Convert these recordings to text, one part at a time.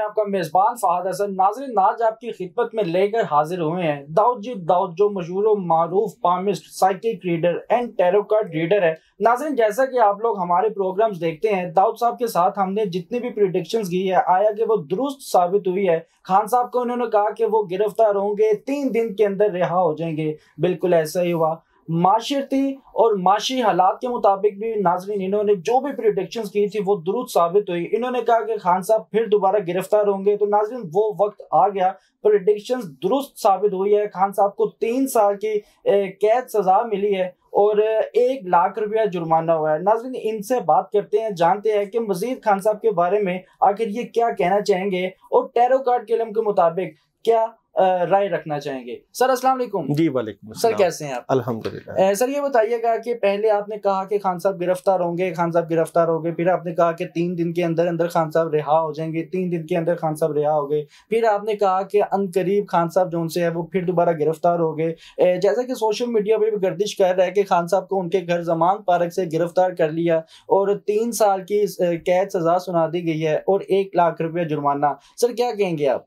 में आपका मेजबान फहद हसन नाजर नाज आपकी खिदमत में लेकर हाजिर हुए हैं दाऊद जी दाऊद जो मशहूर मरूफ palmist psychic reader and tarot card reader है नाजरन जैसा कि आप लोग हमारे प्रोग्राम्स देखते हैं दाऊद साहब के साथ हमने जितनी भी प्रिडिक्शंस की है आया कि वो दुरुस्त साबित हुई है खान साहब को उन्होंने कहा कि वो गिरफ्तार होंगे तीन दिन के अंदर रिहा हो जाएंगे बिल्कुल ऐसा ही हुआ माशरती और माशी हालात के मुताबिक भी नाजरीन इन्होंने जो भी प्रिडिक्शन की थी वो दुरुस्त साबित हुई इन्होंने कहा कि खान साहब फिर दोबारा गिरफ्तार होंगे तो नाजरीन वो वक्त आ गया प्रिडिक्शन दुरुस्त साबित हुई है खान साहब को तीन साल की कैद सजा मिली है और एक लाख रुपया जुर्माना हुआ है नाजरीन इनसे बात करते हैं जानते हैं कि मजीद खान साहब के बारे में आखिर ये क्या कहना चाहेंगे और टेरो कार्ड के इलम के मुताबिक क्या राय रखना चाहेंगे सर असला जी वाले सर कैसे हैं आप अल्हम्दुलिल्लाह सर ये बताइएगा कि पहले आपने कहा कि खान साहब गिरफ्तार होंगे खान साहब गिरफ्तार हो गए फिर आपने कहा कि तीन दिन के अंदर अंदर खान साहब रिहा हो जाएंगे तीन दिन के अंदर खान साहब रिहा हो गए फिर आपने कहा कि करीब खान साहब जो उनसे है वो फिर दोबारा गिरफ्तार हो गए जैसा कि सोशल मीडिया पर भी गर्दिश कर रहा है कि खान साहब को उनके घर जमान पार्क से गिरफ्तार कर लिया और तीन साल की कैद सजा सुना दी गई है और एक लाख रुपया जुर्माना सर क्या कहेंगे आप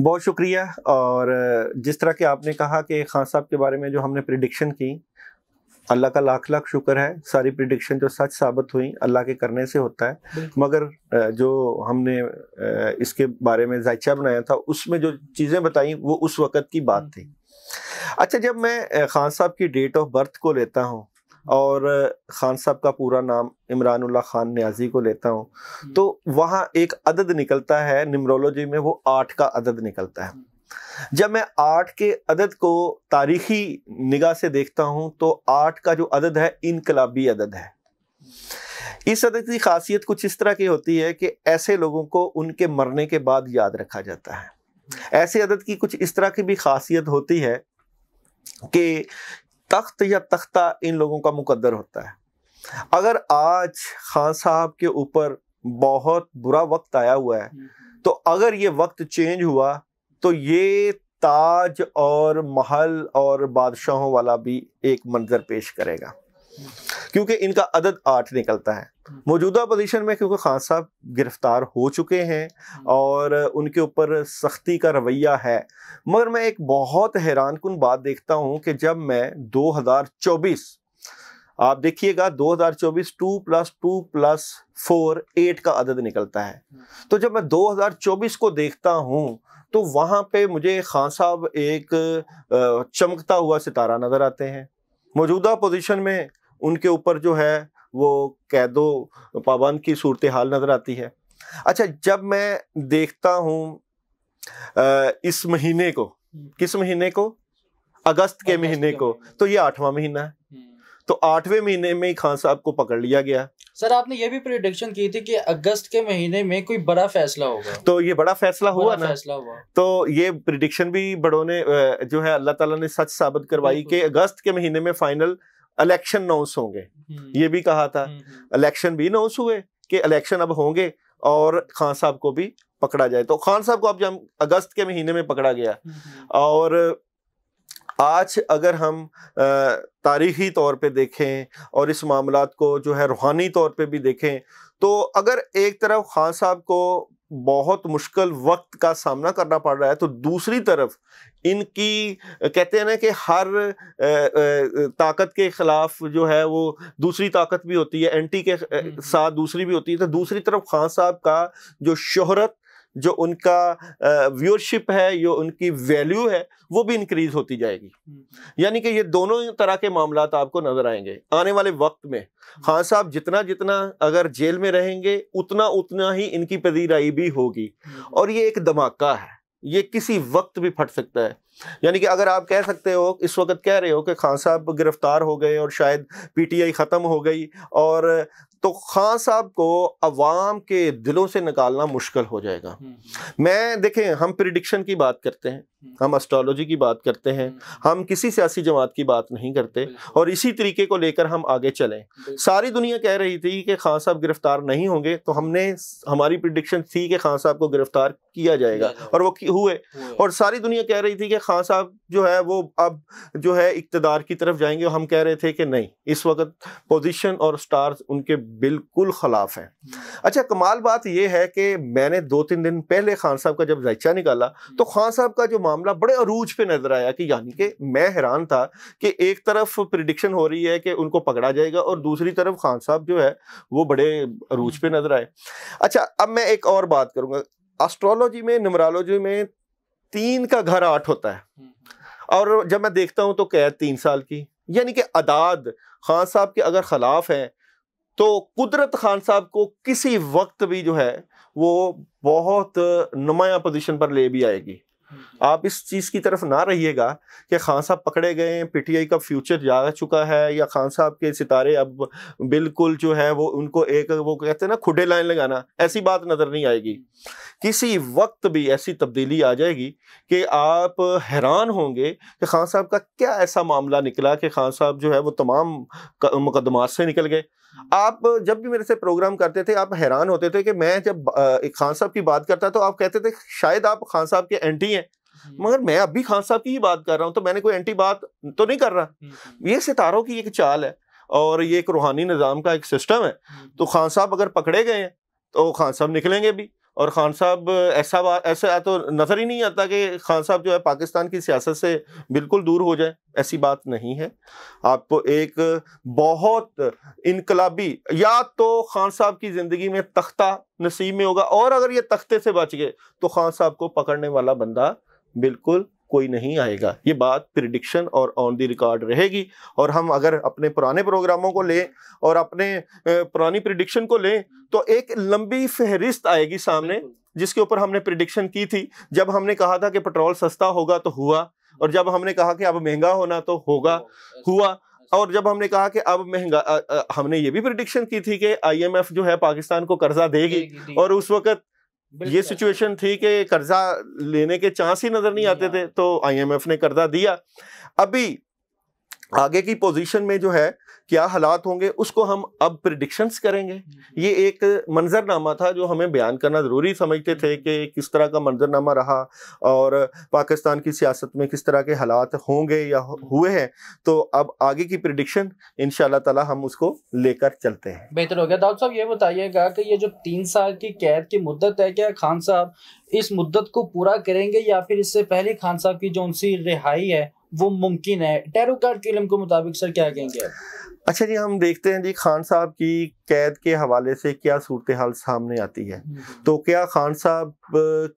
बहुत शुक्रिया और जिस तरह के आपने कहा कि खान साहब के बारे में जो हमने प्रिडिक्शन की अल्लाह का लाख लाख शुक्र है सारी प्रिडिक्शन जो सच साबित हुई अल्लाह के करने से होता है मगर जो हमने इसके बारे में जायचा बनाया था उसमें जो चीज़ें बताई वो उस वक़्त की बात हम्म। थी अच्छा जब मैं खान साहब की डेट ऑफ बर्थ को लेता हूँ और खान साहब का पूरा नाम इमरानुल्ला खान न्याजी को लेता हूँ हम्म। तो वहाँ एक अदद निकलता है निमरोलॉजी में वो आठ का अदद निकलता है हम्म। जब मैं आठ के अदद को तारीखी निगाह से देखता हूँ तो आठ का जो अदद है इनकलाबी अदद है इस अदद की खासियत कुछ इस तरह की होती है कि ऐसे लोगों को उनके मरने के बाद याद रखा जाता है हम्म। ऐसे अदद की कुछ इस तरह की भी खासियत होती है कि तख्त या तख्ता इन लोगों का मुकद्दर होता है अगर आज खान साहब के ऊपर बहुत बुरा वक्त आया हुआ है हम्म। तो अगर ये वक्त चेंज हुआ तो ये ताज और महल और बादशाहों वाला भी एक मंजर पेश करेगा हम्म। क्योंकि इनका अदद आठ निकलता है मौजूदा पोजीशन में क्योंकि खान साहब गिरफ्तार हो चुके हैं हम्म। और उनके ऊपर सख्ती का रवैया है मगर मैं एक बहुत हैरान कन बात देखता हूँ कि जब मैं 2024 आप देखिएगा 2024 two plus two plus four eight का अदद निकलता है हम्म। तो जब मैं 2024 को देखता हूं तो वहां पे मुझे खान साहब एक चमकता हुआ सितारा नज़र आते हैं मौजूदा पोजीशन में उनके ऊपर जो है वो कैदो पाबंद की सूरत हाल नज़र आती है अच्छा जब मैं देखता हूँ इस महीने को हम्म। किस महीने को अगस्त के महीने को तो ये आठवां महीना है हम्म। तो आठवें महीने में ही खान साहब को पकड़ लिया गया सर आपने ये भी प्रिडिक्शन की थी कि अगस्त के महीने में कोई बड़ा फैसला होगा तो ये बड़ा फैसला हुआ बड़ा ना फैसला हुआ तो ये प्रिडिक्शन भी बड़ों ने जो है अल्लाह ताला ने सच साबित करवाई कि अगस्त के महीने में फाइनल इलेक्शन अनाउंस होंगे ये भी कहा था इलेक्शन हम्म, हम्म, हम्म। भी अनाउंस हुए कि इलेक्शन अब होंगे और खान साहब को भी पकड़ा जाए तो खान साहब को अब जब अगस्त के महीने में पकड़ा गया और आज अगर हम तारीखी तौर पे देखें और इस मामला को जो है रूहानी तौर पे भी देखें तो अगर एक तरफ खान साहब को बहुत मुश्किल वक्त का सामना करना पड़ रहा है तो दूसरी तरफ इनकी कहते हैं ना कि हर ताकत के खिलाफ जो है वो दूसरी ताकत भी होती है एंटी के हम्म, हम्म। साथ दूसरी भी होती है तो दूसरी तरफ खान साहब का जो शोहरत जो उनका व्यूअरशिप है जो उनकी वैल्यू है वो भी इंक्रीज होती जाएगी हम्म। यानी कि ये दोनों तरह के मामला आपको नजर आएंगे आने वाले वक्त में खान हम्म। हाँ साहब जितना जितना अगर जेल में रहेंगे उतना उतना ही इनकी पदीराई भी होगी हम्म। और ये एक धमाका है ये किसी वक्त भी फट सकता है यानी कि अगर आप कह सकते हो इस वक्त कह रहे हो कि खान साहब गिरफ्तार हो गए और शायद पीटीआई ख़त्म हो गई और तो खान साहब को अवाम के दिलों से निकालना मुश्किल हो जाएगा हम्म, हम्म। मैं देखें हम प्रिडिक्शन की बात करते हैं हम्म। हम एस्ट्रोलॉजी की बात करते हैं हम किसी सियासी जमात की बात नहीं करते और इसी तरीके को लेकर हम आगे चलें सारी दुनिया कह रही थी कि खान साहब गिरफ्तार नहीं होंगे तो हमने हमारी प्रिडिक्शन थी कि खान साहब को गिरफ्तार किया जाएगा और वो हुए और सारी दुनिया कह रही थी कि खान साहब जो है वो अब जो है इकतदार की तरफ जाएंगे हम कह रहे थे कि नहीं इस वक्त पोजीशन और स्टार्स उनके बिल्कुल खिलाफ हैं अच्छा कमाल बात यह है कि मैंने दो तीन दिन पहले खान साहब का जब जायचा निकाला तो खान साहब का जो मामला बड़े अरूज पे नजर आया कि यानी कि मैं हैरान था कि एक तरफ प्रिडिक्शन हो रही है कि उनको पकड़ा जाएगा और दूसरी तरफ खान साहब जो है वो बड़े अरूज पर नजर आए अच्छा अब मैं एक और बात करूँगा एस्ट्रोलॉजी में नमरालोजी में तीन का घर आठ होता है हम्म, हम्म। और जब मैं देखता हूँ तो कैद तीन साल की यानी कि अदाद खान साहब के अगर खिलाफ है तो कुदरत खान साहब को किसी वक्त भी जो है वो बहुत नुमाया पोजीशन पर ले भी आएगी आप इस चीज़ की तरफ ना रहिएगा कि खान साहब पकड़े गए हैं पीटीआई का फ्यूचर जा चुका है या खान साहब के सितारे अब बिल्कुल जो है वो उनको एक वो कहते हैं ना खुडे लाइन लगाना ऐसी बात नज़र नहीं आएगी किसी वक्त भी ऐसी तब्दीली आ जाएगी कि आप हैरान होंगे कि खान साहब का क्या ऐसा मामला निकला कि खान साहब जो है वो तमाम मुकदमात से निकल गए आप जब भी मेरे से प्रोग्राम करते थे आप हैरान होते थे कि मैं जब एक खान साहब की बात करता तो आप कहते थे शायद आप खान साहब के एंटी हैं मगर मैं अभी खान साहब की ही बात कर रहा हूं तो मैंने कोई एंटी बात तो नहीं कर रहा हम्म, हम्म। ये सितारों की एक चाल है और ये एक रूहानी निज़ाम का एक सिस्टम है हम्म, तो खान साहब अगर पकड़े गए हैं तो खान साहब निकलेंगे भी और खान साहब ऐसा बात ऐसा तो नज़र ही नहीं आता कि खान साहब जो है पाकिस्तान की सियासत से बिल्कुल दूर हो जाए ऐसी बात नहीं है आपको एक बहुत इनकलाबी या तो खान साहब की ज़िंदगी में तख्ता नसीब में होगा और अगर ये तख्ते से बच गए तो खान साहब को पकड़ने वाला बंदा बिल्कुल कोई नहीं आएगा ये बात प्रिडिक्शन और ऑन दी रिकॉर्ड रहेगी और हम अगर अपने पुराने प्रोग्रामों को लें और अपने पुरानी प्रिडिक्शन को लें तो एक लंबी फहरिस्त आएगी सामने जिसके ऊपर हमने प्रिडिक्शन की थी जब हमने कहा था कि पेट्रोल सस्ता होगा तो हुआ और जब हमने कहा कि अब महंगा होना तो होगा हुआ और जब हमने कहा कि अब महंगा हमने ये भी प्रिडिक्शन की थी कि आईएमएफ जो है पाकिस्तान को कर्जा देगी और उस वक्त ये सिचुएशन थी कि कर्जा लेने के चांस ही नजर नहीं आते थे तो आईएमएफ ने कर्जा दिया अभी आगे की पोजीशन में जो है क्या हालात होंगे उसको हम अब प्रिडिक्शंस करेंगे हम्म। ये एक मंजरनामा था जो हमें बयान करना ज़रूरी समझते थे हम्म। कि किस तरह का मंजरनामा रहा और पाकिस्तान की सियासत में किस तरह के हालात होंगे या हम्म। हुए हैं तो अब आगे की प्रिडिक्शन इन ताला हम उसको लेकर चलते हैं बेहतर हो गया दाऊद साहब ये बताइएगा कि ये जो तीन साल की कैद की मुद्दत है क्या खान साहब इस मुद्दत को पूरा करेंगे या फिर इससे पहले खान साहब की जो उनसी रिहाई है वो मुमकिन है टैरोकार फिल्म के मुताबिक सर क्या कहेंगे अच्छा जी हम देखते हैं जी खान साहब की कैद के हवाले से क्या सूरत हाल सामने आती है तो क्या खान साहब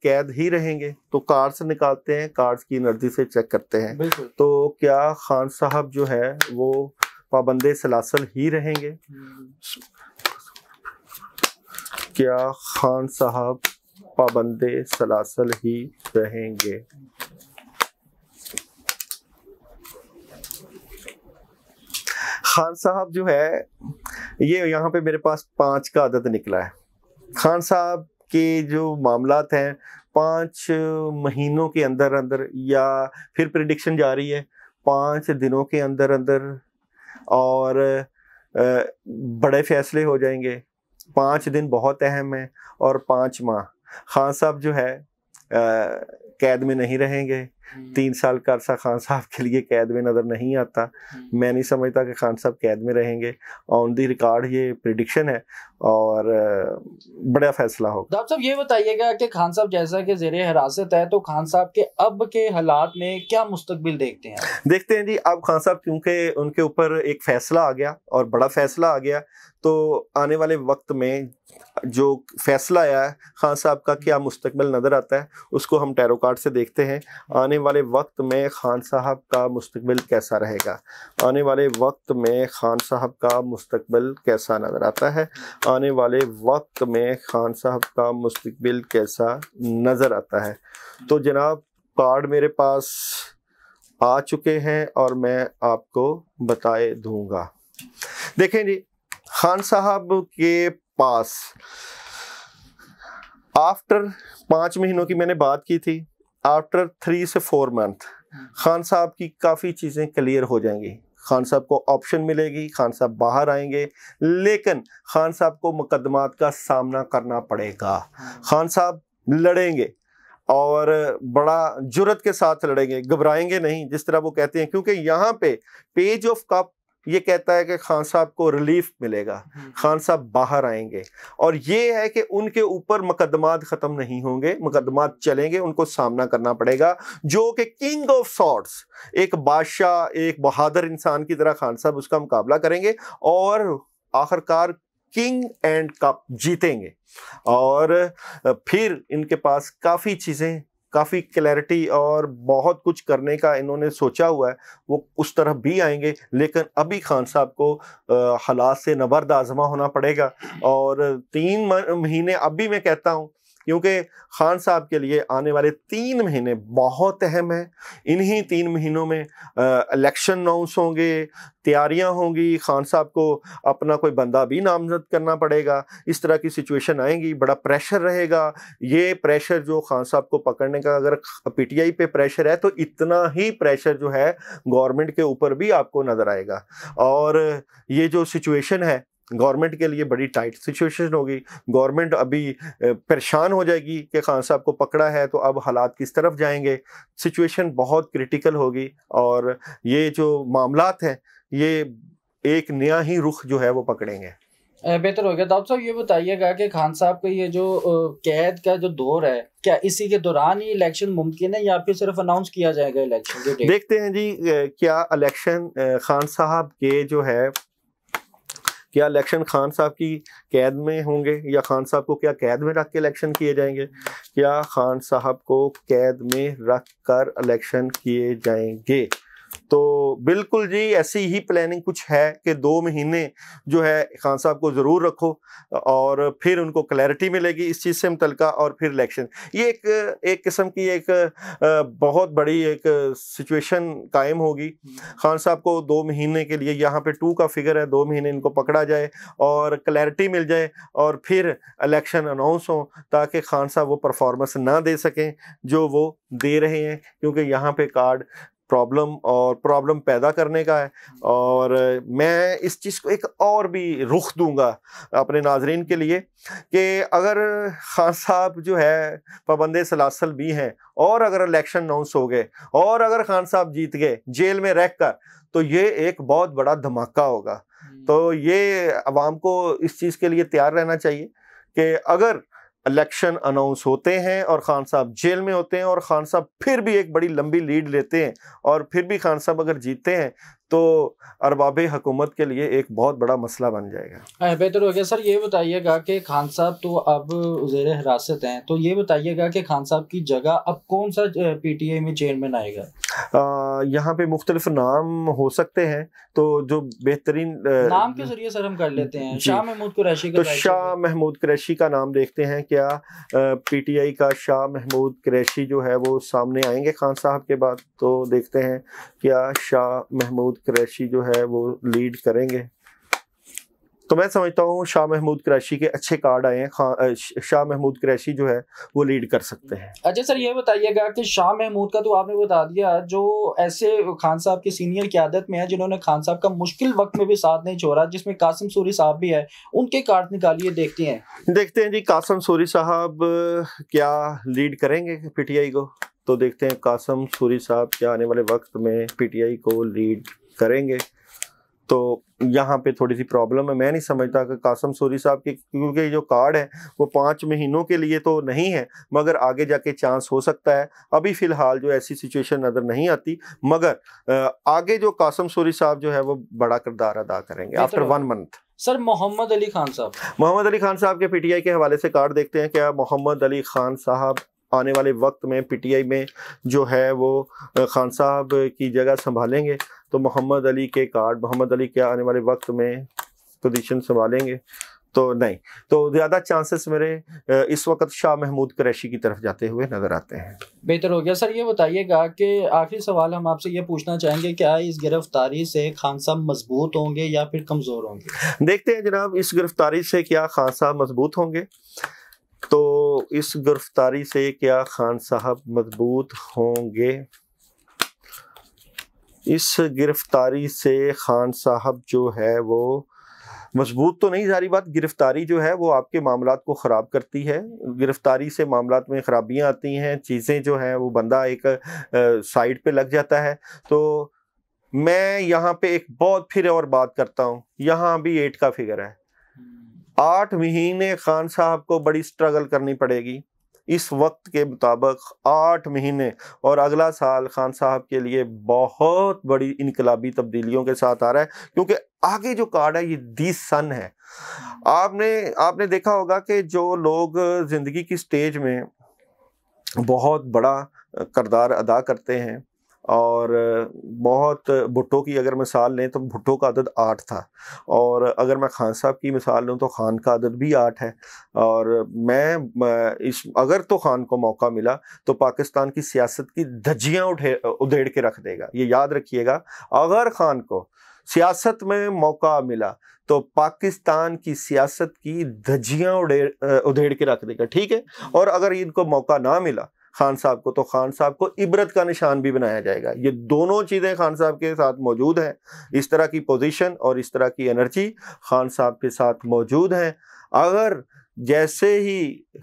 कैद ही रहेंगे तो कार्ड्स निकालते हैं कार्ड्स की एनर्जी से चेक करते हैं तो क्या खान साहब जो है वो पाबंद सलासल ही रहेंगे क्या खान साहब पाबंद सलासल ही रहेंगे खान साहब जो है ये यहाँ पे मेरे पास पाँच का आदत निकला है खान साहब के जो मामला हैं पाँच महीनों के अंदर अंदर या फिर प्रडिक्शन जा रही है पाँच दिनों के अंदर अंदर और बड़े फैसले हो जाएंगे पाँच दिन बहुत अहम है और पाँच माह खान साहब जो है कैद में नहीं रहेंगे हम्म। तीन साल का अरसा खान साहब के लिए कैद में नज़र नहीं आता हम्म। मैं नहीं समझता कि खान साहब कैद में रहेंगे ऑन दी रिकॉर्ड ये प्रिडिक्शन है और बड़ा फैसला होगा आप साहब ये बताइएगा कि खान साहब जैसा कि जेर हिरासत है तो खान साहब के अब के हालात में क्या मुस्तबिल देखते हैं देखते हैं जी अब खान साहब क्योंकि उनके ऊपर एक फैसला आ गया और बड़ा फैसला आ गया तो आने वाले वक्त में जो फैसला आया है खान साहब का क्या मुस्तकबिल नज़र आता है उसको हम टैरो कार्ड से देखते हैं आने वाले वक्त में खान साहब का मुस्तबिल कैसा रहेगा आने वाले वक्त में खान साहब का मुस्तबिल कैसा नज़र आता है आने वाले वक्त में खान साहब का मुस्तबिल कैसा नज़र आता है तो जनाब कार्ड मेरे पास आ चुके हैं और मैं आपको बताए दूंगा देखें जी खान साहब के पास आफ्टर पांच महीनों की मैंने बात की थी आफ्टर थ्री से फोर मंथ खान साहब की काफ़ी चीज़ें क्लियर हो जाएंगी खान साहब को ऑप्शन मिलेगी खान साहब बाहर आएंगे लेकिन खान साहब को मुकदमात का सामना करना पड़ेगा खान साहब लड़ेंगे और बड़ा जुरत के साथ लड़ेंगे घबराएंगे नहीं जिस तरह वो कहते हैं क्योंकि यहाँ पे पेज ऑफ कप ये कहता है कि खान साहब को रिलीफ मिलेगा हम्म। खान साहब बाहर आएंगे और ये है कि उनके ऊपर मुकदमात ख़त्म नहीं होंगे मुकदमात चलेंगे उनको सामना करना पड़ेगा जो कि किंग ऑफ सॉर्ट्स एक बादशाह एक बहादुर इंसान की तरह खान साहब उसका मुकाबला करेंगे और आखिरकार किंग एंड कप जीतेंगे और फिर इनके पास काफ़ी चीज़ें काफ़ी क्लैरिटी और बहुत कुछ करने का इन्होंने सोचा हुआ है वो उस तरफ भी आएंगे लेकिन अभी खान साहब को हालात से नबर्द आजमा होना पड़ेगा और तीन महीने अब भी मैं कहता हूँ क्योंकि खान साहब के लिए आने वाले तीन महीने बहुत अहम हैं इन्हीं तीन महीनों में इलेक्शन अनाउंस होंगे तैयारियां होंगी खान साहब को अपना कोई बंदा भी नामजद करना पड़ेगा इस तरह की सिचुएशन आएंगी बड़ा प्रेशर रहेगा ये प्रेशर जो खान साहब को पकड़ने का अगर पीटीआई पे प्रेशर है तो इतना ही प्रेशर जो है गवर्नमेंट के ऊपर भी आपको नज़र आएगा और ये जो सिचुएशन है गवर्नमेंट के लिए बड़ी टाइट सिचुएशन होगी गवर्नमेंट अभी परेशान हो जाएगी कि खान साहब को पकड़ा है तो अब हालात किस तरफ जाएंगे सिचुएशन बहुत क्रिटिकल होगी और ये जो मामला हैं ये एक नया ही रुख जो है वो पकड़ेंगे बेहतर हो गया दाऊद साहब ये बताइएगा कि खान साहब का ये जो कैद का जो दौर है क्या इसी के दौरान ही इलेक्शन मुमकिन है या फिर सिर्फ अनाउंस किया जाएगा इलेक्शन देखते हैं जी क्या इलेक्शन खान साहब के जो है क्या इलेक्शन खान साहब की कैद में होंगे या खान साहब को क्या कैद में रख के इलेक्शन किए जाएंगे क्या खान साहब को कैद में रख कर इलेक्शन किए जाएंगे तो बिल्कुल जी ऐसी ही प्लानिंग कुछ है कि दो महीने जो है खान साहब को ज़रूर रखो और फिर उनको क्लैरिटी मिलेगी इस चीज़ से मुतलका और फिर इलेक्शन ये एक एक किस्म की एक बहुत बड़ी एक सिचुएशन कायम होगी हम्म। खान साहब को दो महीने के लिए यहाँ पे टू का फिगर है दो महीने इनको पकड़ा जाए और क्लैरिटी मिल जाए और फिर इलेक्शन अनाउंस हो ताकि खान साहब वो परफॉर्मेंस ना दे सकें जो वो दे रहे हैं क्योंकि यहाँ पे कार्ड प्रॉब्लम और प्रॉब्लम पैदा करने का है हम्म। और मैं इस चीज़ को एक और भी रुख दूंगा अपने नाजरन के लिए कि अगर खान साहब जो है पाबंद सलासल भी हैं और अगर इलेक्शन अनाउंस हो गए और अगर खान साहब जीत गए जेल में रह कर तो ये एक बहुत बड़ा धमाका होगा हम्म। तो ये आवाम को इस चीज़ के लिए तैयार रहना चाहिए कि अगर इलेक्शन अनाउंस होते हैं और खान साहब जेल में होते हैं और खान साहब फिर भी एक बड़ी लंबी लीड लेते हैं और फिर भी खान साहब अगर जीतते हैं तो अरबाब हुकूमत के लिए एक बहुत बड़ा मसला बन जाएगा हाँ, बेहतर हो गया सर ये बताइएगा कि खान साहब तो अब जेर हिरासत हैं तो ये बताइएगा कि खान साहब की जगह अब कौन सा पी टी आई में चेयरमैन आएगा यहाँ पे मुख्तलिफ नाम हो सकते हैं तो जो बेहतरीन नाम के जरिए सर हम कर लेते हैं शाह महमूद कुरैशी तो शाह महमूद कुरैशी का नाम देखते हैं क्या पी टी आई का शाह महमूद कुरैशी जो है वो सामने आएंगे खान साहब के बाद तो देखते हैं क्या शाह महमूद कुरैशी जो है वो लीड करेंगे तो मैं समझता हूँ शाह महमूद कुरैशी के अच्छे कार्ड आए हैं हाँ, शाह महमूद कुरैशी जो है वो लीड कर सकते हैं अच्छा सर ये बताइएगा कि शाह महमूद का तो आपने बता दिया जो ऐसे खान साहब के सीनियर आदत में है जिन्होंने खान साहब का मुश्किल वक्त में भी साथ नहीं छोड़ा जिसमें कासिम सूरी साहब भी है उनके कार्ड निकालिए देखते हैं देखते हैं जी कासिम सूरी साहब क्या लीड करेंगे पीटीआई को तो देखते हैं कासम सूरी साहब क्या आने वाले वक्त में पीटीआई को लीड करेंगे तो यहाँ पे थोड़ी सी प्रॉब्लम है मैं नहीं समझता कि कासम सूरी साहब के क्योंकि जो कार्ड है वो पाँच महीनों के लिए तो नहीं है मगर आगे जाके चांस हो सकता है अभी फ़िलहाल जो ऐसी सिचुएशन नज़र नहीं आती मगर आगे जो कासम सूरी साहब जो है वो बड़ा किरदार अदा करेंगे after one month sir Mohammad Ali Khan साहब मोहम्मद अली खान साहब के पीटीआई के हवाले से कार्ड देखते हैं क्या मोहम्मद अली खान साहब आने वाले वक्त में पीटीआई में जो है वो खान साहब की जगह संभालेंगे तो मोहम्मद अली के कार्ड मोहम्मद अली के आने वाले वक्त में पोजीशन संभालेंगे तो नहीं तो ज़्यादा चांसेस मेरे इस वक्त शाह महमूद कुरैशी की तरफ जाते हुए नज़र आते हैं बेहतर हो गया सर ये बताइएगा कि आखिरी सवाल हम आपसे ये पूछना चाहेंगे क्या इस गिरफ्तारी से खान साहब मजबूत होंगे या फिर कमज़ोर होंगे देखते हैं जनाब इस गिरफ्तारी से क्या खान साहब मजबूत होंगे तो इस गिरफ्तारी से क्या खान साहब मजबूत होंगे इस गिरफ्तारी से खान साहब जो है वो मजबूत तो नहीं सारी बात गिरफ्तारी जो है वो आपके मामला को ख़राब करती है गिरफ्तारी से मामला में ख़राबियाँ आती हैं चीज़ें जो हैं वो बंदा एक साइड पे लग जाता है तो मैं यहाँ पे एक बहुत फिर और बात करता हूँ यहाँ भी एट का फिगर है आठ महीने खान साहब को बड़ी स्ट्रगल करनी पड़ेगी इस वक्त के मुताबिक आठ महीने और अगला साल खान साहब के लिए बहुत बड़ी इनकलाबी तब्दीलियों के साथ आ रहा है क्योंकि आगे जो कार्ड है ये दी सन है आपने आपने देखा होगा कि जो लोग ज़िंदगी की स्टेज में बहुत बड़ा करदार अदा करते हैं और बहुत भुट्टो की अगर मिसाल लें तो भुट्टो का अदद आठ था और अगर मैं खान साहब की मिसाल लूँ तो खान का अदद भी आठ है और मैं इस अगर तो खान को मौका मिला तो पाकिस्तान की सियासत की धज्जियाँ उठे उधेड़ के रख देगा ये याद रखिएगा अगर खान को सियासत में मौका मिला तो पाकिस्तान की सियासत की धज्जियाँ उधेड़ के रख देगा ठीक है और अगर इनको मौका ना मिला खान साहब को तो खान साहब को इबरत का निशान भी बनाया जाएगा ये दोनों चीज़ें खान साहब के साथ मौजूद हैं इस तरह की पोजीशन और इस तरह की एनर्जी खान साहब के साथ मौजूद हैं अगर जैसे ही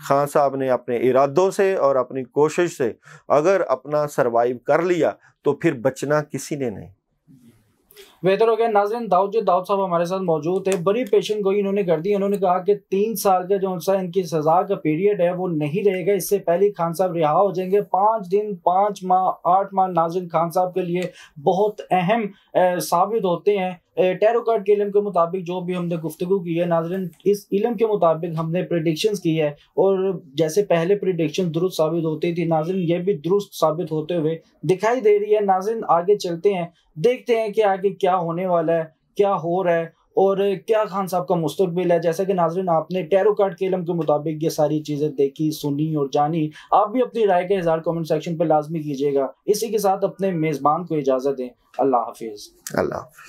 खान साहब ने अपने इरादों से और अपनी कोशिश से अगर अपना सरवाइव कर लिया तो फिर बचना किसी ने नहीं बेहतर हो गया नाजरन दाऊद जो दाऊद साहब हमारे साथ मौजूद थे बड़ी पेशेंट गोई इन्होंने कर दी उन्होंने कहा कि तीन साल का जो सा इनकी सजा का पीरियड है वो नहीं रहेगा इससे पहले खान साहब रिहा हो जाएंगे पाँच दिन पाँच माह आठ माह नाजरन खान साहब के लिए बहुत अहम साबित होते हैं टैरो कार्ड के इलम के मुताबिक जो भी हमने गुफ्तु की है नाजरन इस इलम के मुताबिक हमने प्रडिक्शन की है और जैसे पहले प्रडिक्शन दुरुस्त साबित होती थी नाजरन ये भी दुरुस्त साबित होते हुए दिखाई दे रही है नाजरन आगे चलते हैं देखते हैं कि आगे क्या क्या होने वाला है क्या हो रहा है और क्या खान साहब का मुस्तबिल है जैसा कि नाजरन आपने टैरो कार्ड के इलम के मुताबिक ये सारी चीज़ें देखी सुनी और जानी आप भी अपनी राय का इजहार कमेंट सेक्शन पर लाजमी कीजिएगा इसी के साथ अपने मेज़बान को इजाज़त दें अल्लाह हाफिज़ अल्लाह